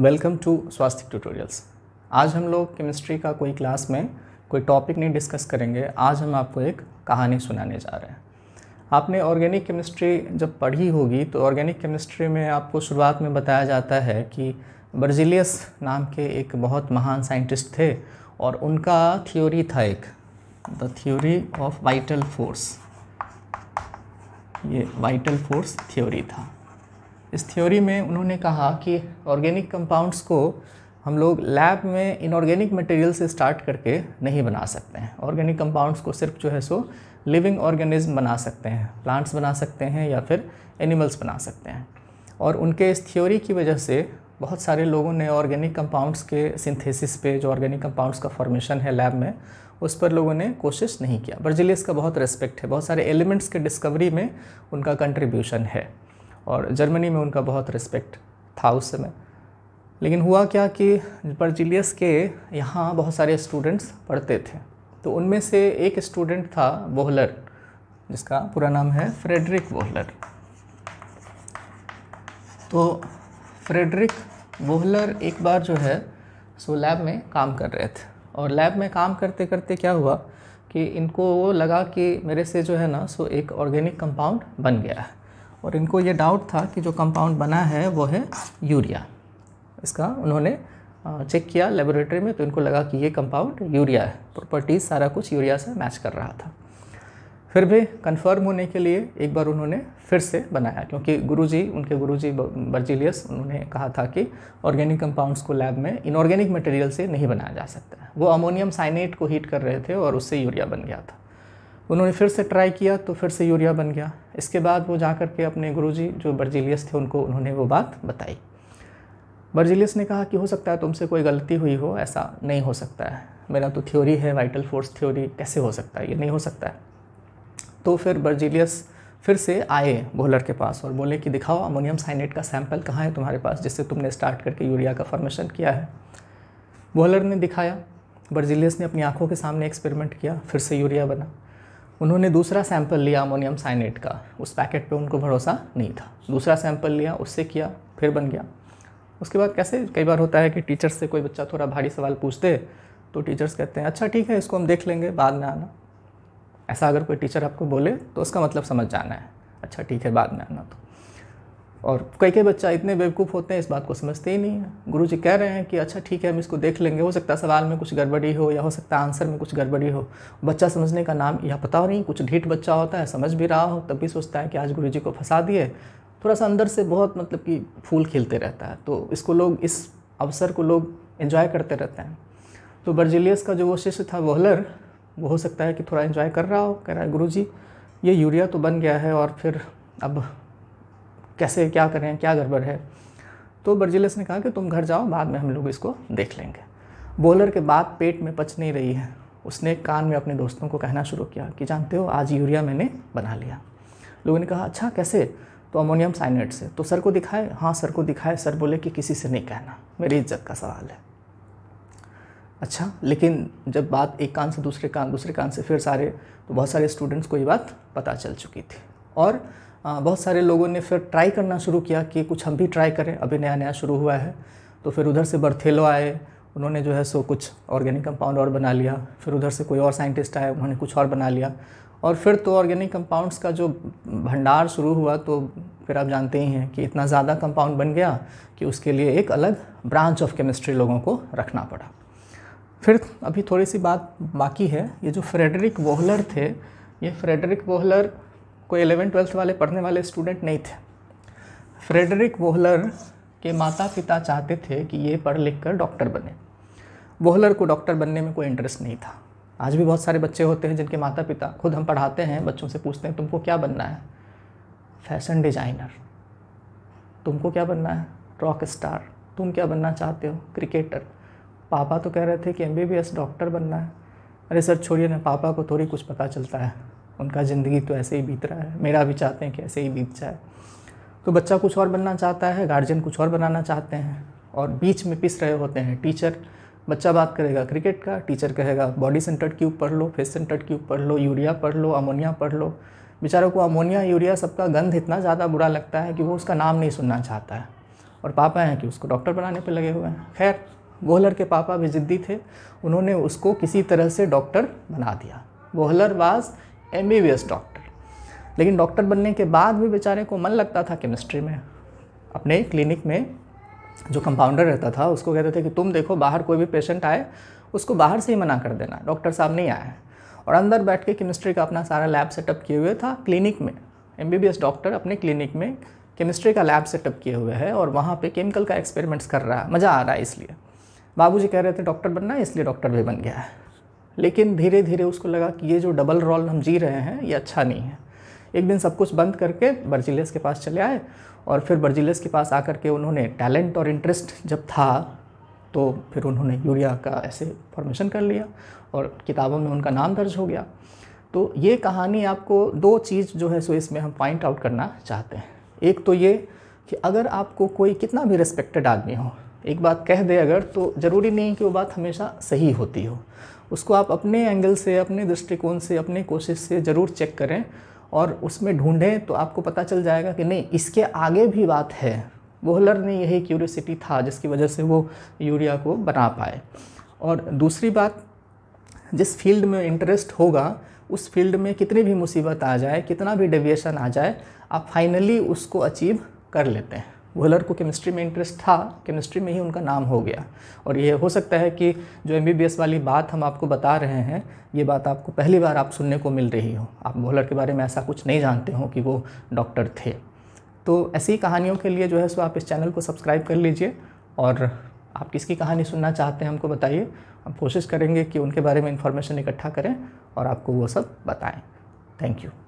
welcome to स्वास्थ्य tutorials आज हम लोग केमिस्ट्री का कोई क्लास में कोई टॉपिक नहीं डिस्कस करेंगे आज हम आपको एक कहानी सुनाने जा रहे हैं आपने ऑर्गेनिक केमिस्ट्री जब पढ़ी होगी तो ऑर्गेनिक केमिस्ट्री में आपको शुरुआत में बताया जाता है कि बर्जिलियस नाम के एक बहुत महान साइंटिस्ट थे और उनका थ्योरी था एक the theory of vital force ये वाइटल फोर्स थ्योरी था इस थ्योरी में उन्होंने कहा कि ऑर्गेनिक कंपाउंड्स को हम लोग लैब में इनऑर्गेनिक मटेरियल से स्टार्ट करके नहीं बना सकते हैं ऑर्गेनिक कंपाउंड्स को सिर्फ जो है सो लिविंग ऑर्गेनिज्म बना सकते हैं प्लांट्स बना सकते हैं या फिर एनिमल्स बना सकते हैं और उनके इस थ्योरी की वजह से बहुत सारे लोगों ने ऑर्गेनिक कंपाउंड्स के सिंथेसिस पे जो ऑर्गेनिक कंपाउंड्स का फॉर्मेशन है लैब में उस पर लोगों ने कोशिश नहीं किया बर्जिलियस का बहुत रेस्पेक्ट है बहुत सारे एलिमेंट्स के डिस्कवरी में उनका कंट्रीब्यूशन है और जर्मनी में उनका बहुत रिस्पेक्ट था उस समय लेकिन हुआ क्या कि परजिलियस के यहाँ बहुत सारे स्टूडेंट्स पढ़ते थे तो उनमें से एक स्टूडेंट था वोहलर जिसका पूरा नाम है फ्रेडरिक बोहलर तो फ्रेडरिक बोहलर एक बार जो है सो लैब में काम कर रहे थे और लैब में काम करते करते क्या हुआ कि इनको लगा कि मेरे से जो है ना सो एक ऑर्गेनिक कंपाउंड बन गया है और इनको ये डाउट था कि जो कंपाउंड बना है वो है यूरिया इसका उन्होंने चेक किया लेबोरेटरी में तो इनको लगा कि ये कंपाउंड यूरिया है प्रॉपर्टीज़ सारा कुछ यूरिया से मैच कर रहा था फिर भी कंफर्म होने के लिए एक बार उन्होंने फिर से बनाया क्योंकि गुरुजी उनके गुरुजी बर्जिलियस उन्होंने कहा था कि ऑर्गेनिक कंपाउंड्स को लैब में इनऑर्गेनिक मटेरियल से नहीं बनाया जा सकता है वो अमोनियम साइनेट को हीट कर रहे थे और उससे यूरिया बन गया था उन्होंने फिर से ट्राई किया तो फिर से यूरिया बन गया इसके बाद वो जा करके के अपने गुरुजी जो बर्जिलियस थे उनको उन्होंने वो बात बताई बर्जिलियस ने कहा कि हो सकता है तुमसे कोई गलती हुई हो ऐसा नहीं हो सकता है मेरा तो थ्योरी है वाइटल फोर्स थ्योरी कैसे हो सकता है ये नहीं हो सकता है तो फिर बर्जिलियस फिर से आए बोलर के पास और बोले कि दिखाओ अमोनियम साइनेट का सैंपल कहाँ है तुम्हारे पास जिससे तुमने स्टार्ट करके यूरिया का फॉर्मेशन किया है भोलर ने दिखाया बर्जिलियस ने अपनी आंखों के सामने एक्सपेरिमेंट किया फिर से यूरिया बना उन्होंने दूसरा सैंपल लिया अमोनियम साइनेट का उस पैकेट पे उनको भरोसा नहीं था दूसरा सैंपल लिया उससे किया फिर बन गया उसके बाद कैसे कई बार होता है कि टीचर्स से कोई बच्चा थोड़ा भारी सवाल पूछते तो टीचर्स कहते हैं अच्छा ठीक है इसको हम देख लेंगे बाद में आना ऐसा अगर कोई टीचर आपको बोले तो उसका मतलब समझ जाना है अच्छा ठीक है बाद में आना तो और कई कई बच्चा इतने बेवकूफ़ होते हैं इस बात को समझते ही नहीं है गुरु जी कह रहे हैं कि अच्छा ठीक है हम इसको देख लेंगे हो सकता है सवाल में कुछ गड़बड़ी हो या हो सकता है आंसर में कुछ गड़बड़ी हो बच्चा समझने का नाम यह पता हो नहीं कुछ ढीठ बच्चा होता है समझ भी रहा हो तब भी सोचता है कि आज गुरु जी को फंसा दिए थोड़ा सा अंदर से बहुत मतलब कि फूल खिलते रहता है तो इसको लोग इस अवसर को लोग इन्जॉय करते रहते हैं तो बर्जिलियस का जो वो शिष्य था वोहलर वो हो सकता है कि थोड़ा इन्जॉय कर रहा हो कह रहा है गुरु जी ये यूरिया तो बन गया है और फिर अब कैसे क्या करें क्या गड़बड़ है तो बर्जिलस ने कहा कि तुम घर जाओ बाद में हम लोग इसको देख लेंगे बॉलर के बाद पेट में पच नहीं रही है उसने कान में अपने दोस्तों को कहना शुरू किया कि जानते हो आज यूरिया मैंने बना लिया लोगों ने कहा अच्छा कैसे तो अमोनियम साइनेट से तो सर को दिखाए हाँ सर को दिखाए सर बोले कि किसी से नहीं कहना मेरी इज्जत का सवाल है अच्छा लेकिन जब बात एक कान से दूसरे कान दूसरे कान से फिर सारे तो बहुत सारे स्टूडेंट्स को ये बात पता चल चुकी थी और बहुत सारे लोगों ने फिर ट्राई करना शुरू किया कि कुछ हम भी ट्राई करें अभी नया नया शुरू हुआ है तो फिर उधर से बर्थेलो आए उन्होंने जो है सो कुछ ऑर्गेनिक कंपाउंड और बना लिया फिर उधर से कोई और साइंटिस्ट आए उन्होंने कुछ और बना लिया और फिर तो ऑर्गेनिक कंपाउंड्स का जो भंडार शुरू हुआ तो फिर आप जानते ही हैं कि इतना ज़्यादा कंपाउंड बन गया कि उसके लिए एक अलग ब्रांच ऑफ केमिस्ट्री लोगों को रखना पड़ा फिर अभी थोड़ी सी बात बाकी है ये जो फ्रेडरिक वोहलर थे ये फ्रेडरिक वोहलर कोई एलेवन ट्वेल्थ वाले पढ़ने वाले स्टूडेंट नहीं थे फ्रेडरिक वोहलर के माता पिता चाहते थे कि ये पढ़ लिख कर डॉक्टर बने वोहलर को डॉक्टर बनने में कोई इंटरेस्ट नहीं था आज भी बहुत सारे बच्चे होते हैं जिनके माता पिता खुद हम पढ़ाते हैं बच्चों से पूछते हैं तुमको क्या बनना है फैशन डिजाइनर तुमको क्या बनना है रॉक स्टार तुम क्या बनना चाहते हो क्रिकेटर पापा तो कह रहे थे कि एम डॉक्टर बनना है अरे सर छोड़िए ना पापा को थोड़ी कुछ पता चलता है उनका ज़िंदगी तो ऐसे ही बीत रहा है मेरा भी चाहते हैं कि ऐसे ही बीत जाए तो बच्चा कुछ और बनना चाहता है गार्जियन कुछ और बनाना चाहते हैं और बीच में पिस रहे होते हैं टीचर बच्चा बात करेगा क्रिकेट का टीचर कहेगा बॉडी सेंटर्ड क्यूब पढ़ लो फेस सेंटर्ड क्यूब पढ़ लो यूरिया पढ़ लो अमोनिया पढ़ लो बेचारों को अमोनिया यूरिया सबका गंध इतना ज़्यादा बुरा लगता है कि वो उसका नाम नहीं सुनना चाहता है और पापा हैं कि उसको डॉक्टर बनाने पर लगे हुए हैं खैर गोहलर के पापा भी ज़िद्दी थे उन्होंने उसको किसी तरह से डॉक्टर बना दिया वाज एम डॉक्टर लेकिन डॉक्टर बनने के बाद भी बेचारे को मन लगता था केमिस्ट्री में अपने क्लिनिक में जो कंपाउंडर रहता था उसको कहते थे कि तुम देखो बाहर कोई भी पेशेंट आए उसको बाहर से ही मना कर देना डॉक्टर साहब नहीं आया और अंदर बैठ के केमिस्ट्री का अपना सारा लैब सेटअप किए हुए था क्लिनिक में एम डॉक्टर अपने क्लिनिक में केमिस्ट्री का लैब सेटअप किए हुए है और वहाँ पे केमिकल का एक्सपेरिमेंट्स कर रहा है मज़ा आ रहा है इसलिए बाबूजी कह रहे थे डॉक्टर बनना है इसलिए डॉक्टर भी बन गया है लेकिन धीरे धीरे उसको लगा कि ये जो डबल रोल हम जी रहे हैं ये अच्छा नहीं है एक दिन सब कुछ बंद करके बर्जिलियस के पास चले आए और फिर बर्जिलियस के पास आकर के उन्होंने टैलेंट और इंटरेस्ट जब था तो फिर उन्होंने यूरिया का ऐसे फॉर्मेशन कर लिया और किताबों में उनका नाम दर्ज हो गया तो ये कहानी आपको दो चीज़ जो है सो इसमें हम पॉइंट आउट करना चाहते हैं एक तो ये कि अगर आपको कोई कितना भी रिस्पेक्टेड आदमी हो एक बात कह दे अगर तो ज़रूरी नहीं कि वो बात हमेशा सही होती हो उसको आप अपने एंगल से अपने दृष्टिकोण से अपने कोशिश से ज़रूर चेक करें और उसमें ढूंढें तो आपको पता चल जाएगा कि नहीं इसके आगे भी बात है वोहलर ने यही क्यूरियोसिटी था जिसकी वजह से वो यूरिया को बना पाए और दूसरी बात जिस फील्ड में इंटरेस्ट होगा उस फील्ड में कितनी भी मुसीबत आ जाए कितना भी डेविएशन आ जाए आप फाइनली उसको अचीव कर लेते हैं वोलर को केमिस्ट्री में इंटरेस्ट था केमिस्ट्री में ही उनका नाम हो गया और ये हो सकता है कि जो एम वाली बात हम आपको बता रहे हैं ये बात आपको पहली बार आप सुनने को मिल रही हो आप वोहलर के बारे में ऐसा कुछ नहीं जानते हो कि वो डॉक्टर थे तो ऐसी कहानियों के लिए जो है सो आप इस चैनल को सब्सक्राइब कर लीजिए और आप किसकी कहानी सुनना चाहते हैं हमको बताइए हम कोशिश करेंगे कि उनके बारे में इन्फॉर्मेशन इकट्ठा करें और आपको वो सब बताएं थैंक यू